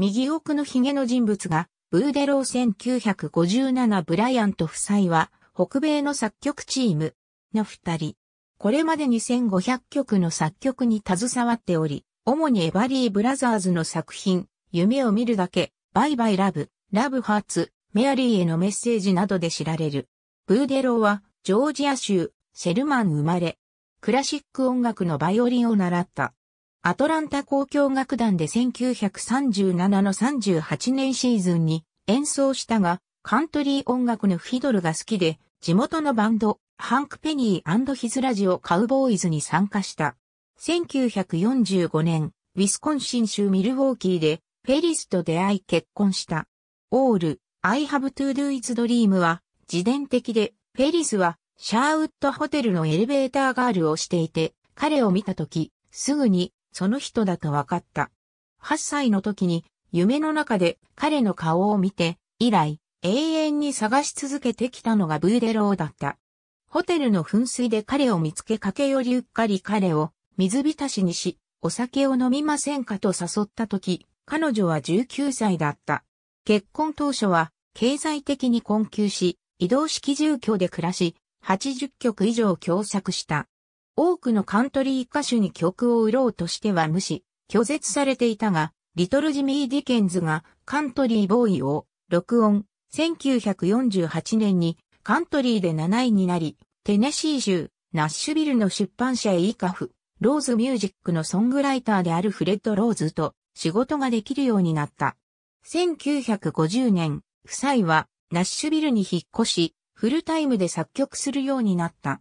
右奥のヒゲの人物が、ブーデロー1957ブライアント夫妻は、北米の作曲チームの二人。これまでに1500曲の作曲に携わっており、主にエバリー・ブラザーズの作品、夢を見るだけ、バイバイラブ、ラブハーツ、メアリーへのメッセージなどで知られる。ブーデローは、ジョージア州、シェルマン生まれ、クラシック音楽のバイオリンを習った。アトランタ交響楽団で1937の38年シーズンに演奏したが、カントリー音楽のフィドルが好きで、地元のバンド、ハンク・ペニーヒズラジオ・カウボーイズに参加した。1945年、ウィスコンシン州ミルウォーキーで、フェリスと出会い結婚した。オール、I have to do is dream は、自伝的で、フェリスは、シャーウッドホテルのエレベーターガールをしていて、彼を見たとき、すぐにその人だと分かった。8歳の時に夢の中で彼の顔を見て、以来、永遠に探し続けてきたのがブーデローだった。ホテルの噴水で彼を見つけかけよりうっかり彼を水浸しにし、お酒を飲みませんかと誘った時、彼女は19歳だった。結婚当初は経済的に困窮し、移動式住居で暮らし、80曲以上共作した。多くのカントリー歌手に曲を売ろうとしては無視、拒絶されていたが、リトルジミー・ディケンズがカントリーボーイを録音、1948年にカントリーで7位になり、テネシー州、ナッシュビルの出版社へイカフ、ローズミュージックのソングライターであるフレッド・ローズと仕事ができるようになった。1950年、夫妻はナッシュビルに引っ越し、フルタイムで作曲するようになった。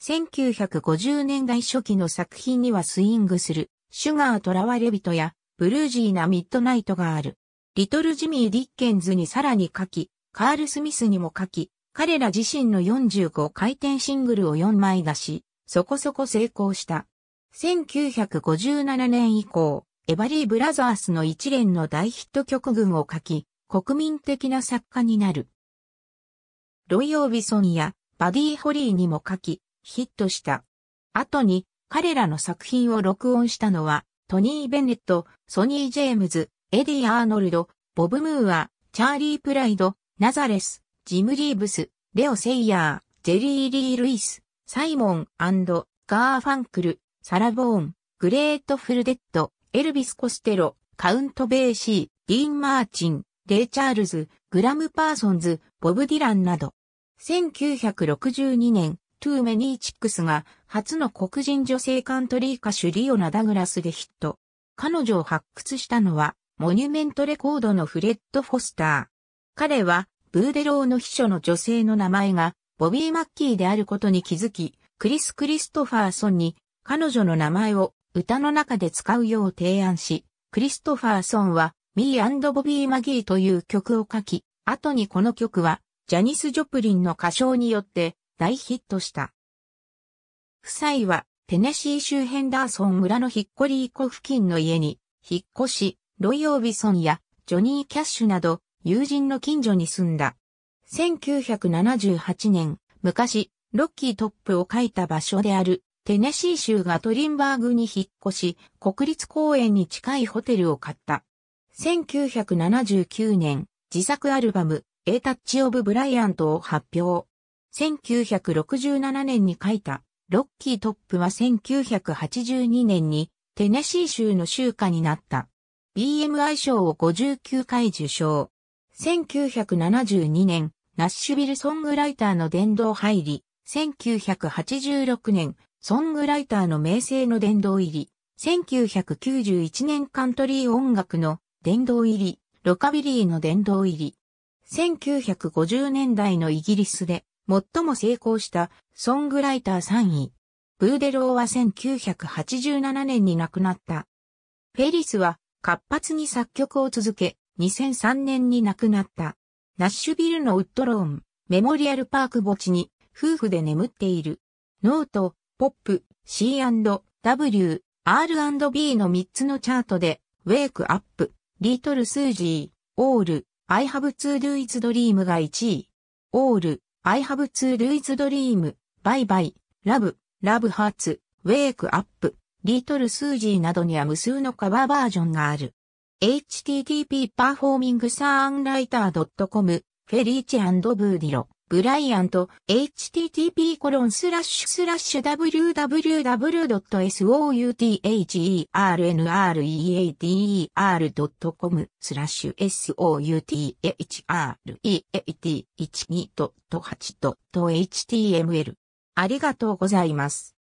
1950年代初期の作品にはスイングする、シュガーラワ・レビトや、ブルージーなミッドナイトがある。リトル・ジミー・ディッケンズにさらに書き、カール・スミスにも書き、彼ら自身の45回転シングルを4枚出し、そこそこ成功した。1957年以降、エバリー・ブラザースの一連の大ヒット曲群を書き、国民的な作家になる。ロイ・オービソンやバディ・ホリーにも書き、ヒットした。後に彼らの作品を録音したのは、トニー・ベネット、ソニー・ジェームズ、エディ・アーノルド、ボブ・ムーア、チャーリー・プライド、ナザレス、ジム・リーブス、レオ・セイヤー、ジェリー・リー・ルイス、サイモンガーファンクル、サラ・ボーン、グレート・フル・デッド、エルビス・コステロ、カウント・ベーシー、ディーン・マーチン、レイ・チャールズ、グラム・パーソンズ、ボブ・ディランなど。1962年、トゥーメニーチックスが初の黒人女性カントリー歌手リオナ・ダグラスでヒット。彼女を発掘したのはモニュメントレコードのフレッド・フォスター。彼はブーデローの秘書の女性の名前がボビー・マッキーであることに気づき、クリス・クリストファーソンに彼女の名前を歌の中で使うよう提案し、クリストファーソンはミーボビー・マギーという曲を書き、後にこの曲はジャニス・ジョプリンの歌唱によって大ヒットした。夫妻はテネシー州ヘンダーソン村のヒッコリー湖付近の家に引っ越し、ロイ・オービソンやジョニー・キャッシュなど友人の近所に住んだ。1978年、昔、ロッキートップを書いた場所であるテネシー州がトリンバーグに引っ越し、国立公園に近いホテルを買った。1979年、自作アルバム、A ータッチ・オブ・ブライアントを発表。1967年に書いた、ロッキートップは1982年にテネシー州の州歌になった。BMI 賞を59回受賞。1972年、ナッシュビルソングライターの殿堂入り。1986年、ソングライターの名声の殿堂入り。1991年カントリー音楽の殿堂入り。ロカビリーの殿堂入り。1950年代のイギリスで最も成功したソングライター3位。ブーデローは1987年に亡くなった。フェリスは活発に作曲を続け、2003年に亡くなった。ナッシュビルのウッドローン、メモリアルパーク墓地に夫婦で眠っている。ノート、ポップ、C&W、R&B の3つのチャートで、ウェイクアップ、リトルスージー、オール、I have to do its dream が1位。オール、I have two Luis Dream, Bye Bye, Love, Love Hearts, Wake Up, Little s u z i などには無数のカバーバージョンがある。http p e r f o r m i n g s ン n サーンラ t e r .com フェリーチブーディロブライアント、http://www.southerneadr.com スラッシュ s o u t h e r n e a 2 8 h t m l ありがとうございます。